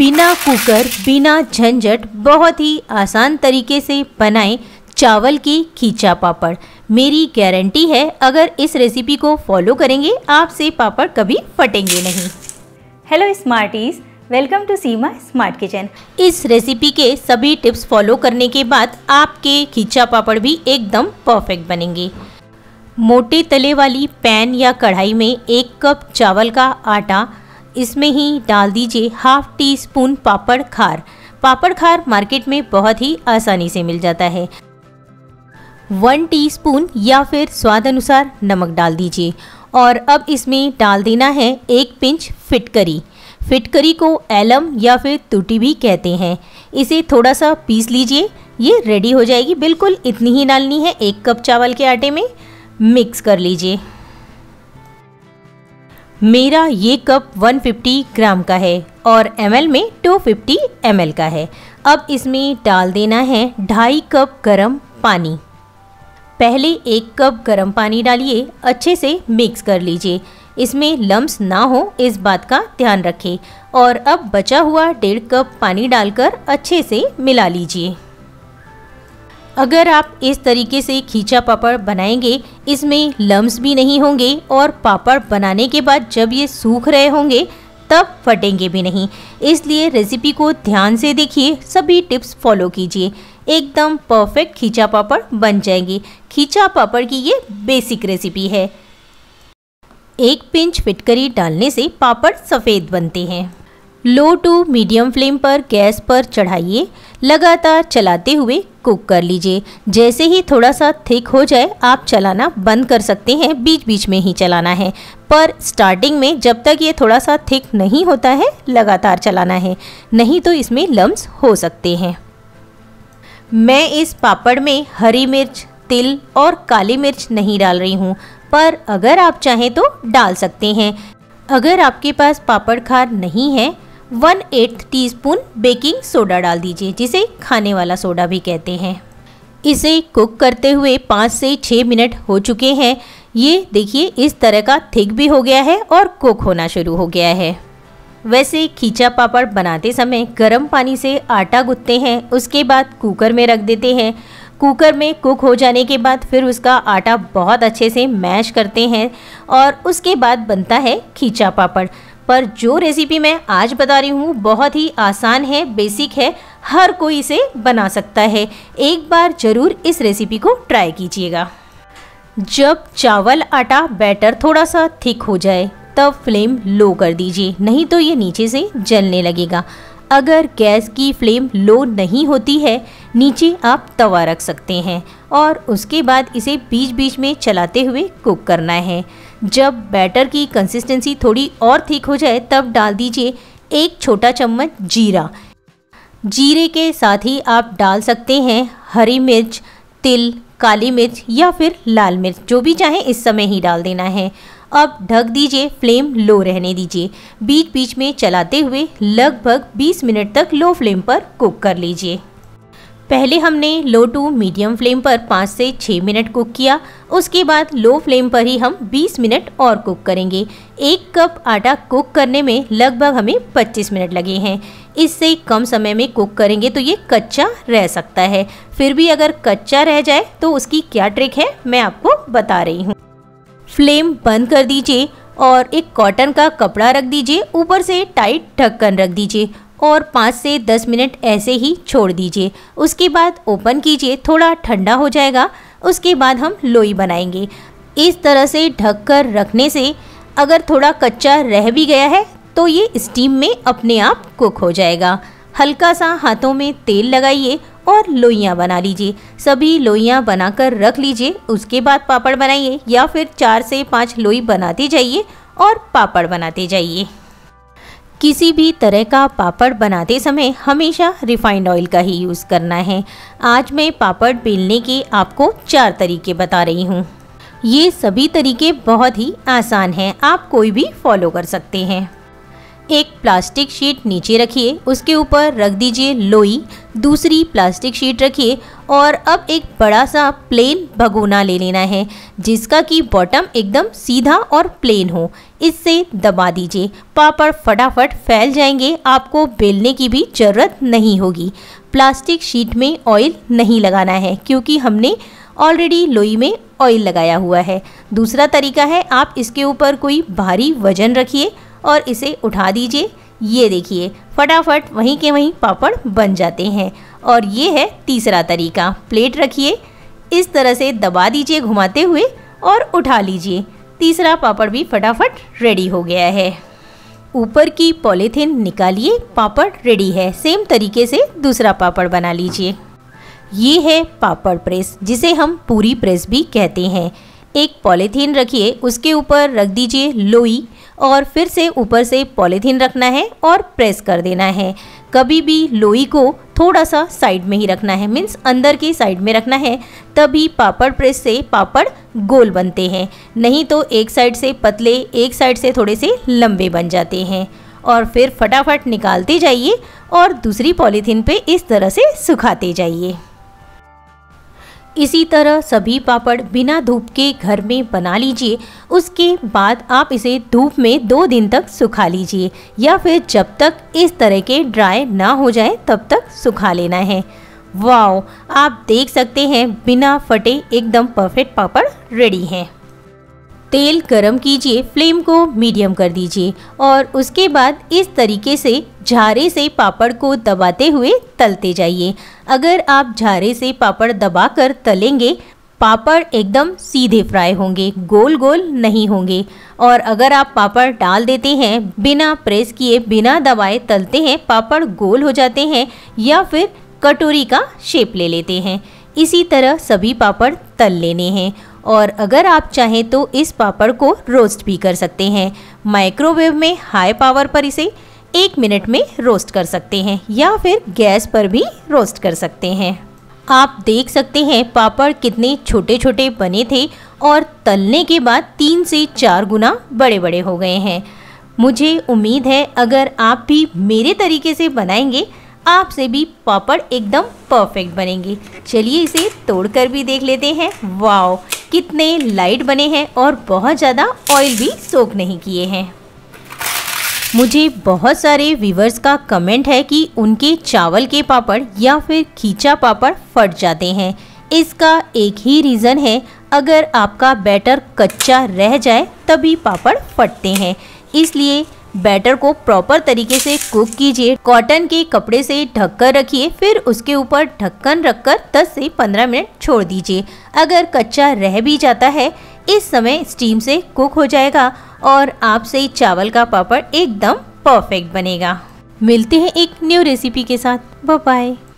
बिना कुकर बिना झंझट बहुत ही आसान तरीके से बनाएं चावल की खींचा पापड़ मेरी गारंटी है अगर इस रेसिपी को फॉलो करेंगे आपसे पापड़ कभी फटेंगे नहीं hello smarties welcome to Seema smart kitchen इस रेसिपी के सभी टिप्स फॉलो करने के बाद आपके खींचा पापड़ भी एकदम परफेक्ट बनेंगे मोटे तले वाली पैन या कढ़ाई में एक कप चावल का आटा इसमें ही डाल दीजिए हाफ टी स्पून पापड़ खार पापड़ खार मार्केट में बहुत ही आसानी से मिल जाता है वन टीस्पून या फिर स्वाद अनुसार नमक डाल दीजिए और अब इसमें डाल देना है एक पिंच फिटकरी फिटकरी को एलम या फिर तुटी भी कहते हैं इसे थोड़ा सा पीस लीजिए ये रेडी हो जाएगी बिल्कुल इतनी ही डालनी है एक कप चावल के आटे में मिक्स कर लीजिए मेरा ये कप 150 ग्राम का है और एम में 250 एम का है अब इसमें डाल देना है ढाई कप गरम पानी पहले एक कप गरम पानी डालिए अच्छे से मिक्स कर लीजिए इसमें लम्स ना हो इस बात का ध्यान रखें और अब बचा हुआ डेढ़ कप पानी डालकर अच्छे से मिला लीजिए अगर आप इस तरीके से खींचा पापड़ बनाएंगे इसमें लम्स भी नहीं होंगे और पापड़ बनाने के बाद जब ये सूख रहे होंगे तब फटेंगे भी नहीं इसलिए रेसिपी को ध्यान से देखिए सभी टिप्स फॉलो कीजिए एकदम परफेक्ट खींचा पापड़ बन जाएंगे खींचा पापड़ की ये बेसिक रेसिपी है एक पिंच फिटकरी डालने से पापड़ सफ़ेद बनते हैं लो टू मीडियम फ्लेम पर गैस पर चढ़ाइए लगातार चलाते हुए कुक कर लीजिए जैसे ही थोड़ा सा थिक हो जाए आप चलाना बंद कर सकते हैं बीच बीच में ही चलाना है पर स्टार्टिंग में जब तक ये थोड़ा सा थिक नहीं होता है लगातार चलाना है नहीं तो इसमें लम्स हो सकते हैं मैं इस पापड़ में हरी मिर्च तिल और काली मिर्च नहीं डाल रही हूँ पर अगर आप चाहें तो डाल सकते हैं अगर आपके पास पापड़ खार नहीं है one eighth teaspoon baking soda डाल दीजिए जिसे खाने वाला सोडा भी कहते हैं इसे कुक करते हुए पाँच से छः मिनट हो चुके हैं ये देखिए इस तरह का थिक भी हो गया है और कुक होना शुरू हो गया है वैसे खींचा पापड़ बनाते समय गर्म पानी से आटा गुथते हैं उसके बाद कुकर में रख देते हैं कुकर में कुक हो जाने के बाद फिर उसका आटा बहुत अच्छे से मैश करते हैं और उसके बाद बनता है खींचा पापड़ पर जो रेसिपी मैं आज बता रही हूँ बहुत ही आसान है बेसिक है हर कोई इसे बना सकता है एक बार ज़रूर इस रेसिपी को ट्राई कीजिएगा जब चावल आटा बैटर थोड़ा सा थिक हो जाए तब फ्लेम लो कर दीजिए नहीं तो ये नीचे से जलने लगेगा अगर गैस की फ्लेम लो नहीं होती है नीचे आप तवा रख सकते हैं और उसके बाद इसे बीच बीच में चलाते हुए कुक करना है जब बैटर की कंसिस्टेंसी थोड़ी और थिक हो जाए तब डाल दीजिए एक छोटा चम्मच जीरा जीरे के साथ ही आप डाल सकते हैं हरी मिर्च तिल काली मिर्च या फिर लाल मिर्च जो भी चाहें इस समय ही डाल देना है अब ढक दीजिए फ्लेम लो रहने दीजिए बीच बीच में चलाते हुए लगभग 20 मिनट तक लो फ्लेम पर कुक कर लीजिए पहले हमने लो टू मीडियम फ्लेम पर 5 से 6 मिनट कुक किया उसके बाद लो फ्लेम पर ही हम 20 मिनट और कुक करेंगे एक कप आटा कुक करने में लगभग हमें 25 मिनट लगे हैं इससे कम समय में कुक करेंगे तो ये कच्चा रह सकता है फिर भी अगर कच्चा रह जाए तो उसकी क्या ट्रिक है मैं आपको बता रही हूँ फ्लेम बंद कर दीजिए और एक कॉटन का कपड़ा रख दीजिए ऊपर से टाइट ढक्कन रख दीजिए और पाँच से दस मिनट ऐसे ही छोड़ दीजिए उसके बाद ओपन कीजिए थोड़ा ठंडा हो जाएगा उसके बाद हम लोई बनाएंगे इस तरह से ढक कर रखने से अगर थोड़ा कच्चा रह भी गया है तो ये स्टीम में अपने आप कुक हो जाएगा हल्का सा हाथों में तेल लगाइए और लोइयाँ बना लीजिए सभी लोइयाँ बनाकर रख लीजिए उसके बाद पापड़ बनाइए या फिर चार से पाँच लोई बनाते जाइए और पापड़ बनाते जाइए किसी भी तरह का पापड़ बनाते समय हमेशा रिफाइंड ऑयल का ही यूज़ करना है आज मैं पापड़ बेलने के आपको चार तरीके बता रही हूँ ये सभी तरीके बहुत ही आसान हैं आप कोई भी फॉलो कर सकते हैं एक प्लास्टिक शीट नीचे रखिए उसके ऊपर रख दीजिए लोई दूसरी प्लास्टिक शीट रखिए और अब एक बड़ा सा प्लेन भगोना ले लेना है जिसका कि बॉटम एकदम सीधा और प्लेन हो इससे दबा दीजिए पापड़ फटाफट फैल जाएंगे आपको बेलने की भी ज़रूरत नहीं होगी प्लास्टिक शीट में ऑयल नहीं लगाना है क्योंकि हमने ऑलरेडी लोई में ऑयल लगाया हुआ है दूसरा तरीका है आप इसके ऊपर कोई भारी वजन रखिए और इसे उठा दीजिए ये देखिए फटाफट वहीं के वहीं पापड़ बन जाते हैं और ये है तीसरा तरीका प्लेट रखिए इस तरह से दबा दीजिए घुमाते हुए और उठा लीजिए तीसरा पापड़ भी फटाफट रेडी हो गया है ऊपर की पॉलीथीन निकालिए पापड़ रेडी है सेम तरीके से दूसरा पापड़ बना लीजिए ये है पापड़ प्रेस जिसे हम पूरी प्रेस भी कहते हैं एक पॉलीथीन रखिए उसके ऊपर रख दीजिए लोई और फिर से ऊपर से पॉलीथीन रखना है और प्रेस कर देना है कभी भी लोई को थोड़ा सा साइड में ही रखना है मीन्स अंदर के साइड में रखना है तभी पापड़ प्रेस से पापड़ गोल बनते हैं नहीं तो एक साइड से पतले एक साइड से थोड़े से लंबे बन जाते हैं और फिर फटाफट निकालते जाइए और दूसरी पॉलीथीन पे इस तरह से सुखाते जाइए इसी तरह सभी पापड़ बिना धूप के घर में बना लीजिए उसके बाद आप इसे धूप में दो दिन तक सुखा लीजिए या फिर जब तक इस तरह के ड्राई ना हो जाए तब तक सुखा लेना है वाओ आप देख सकते हैं बिना फटे एकदम परफेक्ट पापड़ रेडी हैं तेल गरम कीजिए फ्लेम को मीडियम कर दीजिए और उसके बाद इस तरीके से झारे से पापड़ को दबाते हुए तलते जाइए अगर आप झारे से पापड़ दबाकर तलेंगे पापड़ एकदम सीधे फ्राई होंगे गोल गोल नहीं होंगे और अगर आप पापड़ डाल देते हैं बिना प्रेस किए बिना दबाए तलते हैं पापड़ गोल हो जाते हैं या फिर कटोरी का शेप ले लेते हैं इसी तरह सभी पापड़ तल लेने हैं और अगर आप चाहें तो इस पापड़ को रोस्ट भी कर सकते हैं माइक्रोवेव में हाई पावर पर इसे एक मिनट में रोस्ट कर सकते हैं या फिर गैस पर भी रोस्ट कर सकते हैं आप देख सकते हैं पापड़ कितने छोटे छोटे बने थे और तलने के बाद तीन से चार गुना बड़े बड़े हो गए हैं मुझे उम्मीद है अगर आप भी मेरे तरीके से बनाएंगे आपसे भी पापड़ एकदम परफेक्ट बनेंगे चलिए इसे तोड़कर भी देख लेते हैं वाओ कितने लाइट बने हैं और बहुत ज़्यादा ऑयल भी सोख नहीं किए हैं मुझे बहुत सारे व्यूवर्स का कमेंट है कि उनके चावल के पापड़ या फिर खींचा पापड़ फट जाते हैं इसका एक ही रीज़न है अगर आपका बैटर कच्चा रह जाए तभी पापड़ फटते हैं इसलिए बैटर को प्रॉपर तरीके से कुक कीजिए कॉटन के कपड़े से ढककर रखिए फिर उसके ऊपर ढक्कन रखकर 10 से 15 मिनट छोड़ दीजिए अगर कच्चा रह भी जाता है इस समय स्टीम से कुक हो जाएगा और आपसे चावल का पापड़ एकदम परफेक्ट बनेगा मिलते हैं एक न्यू रेसिपी के साथ बाय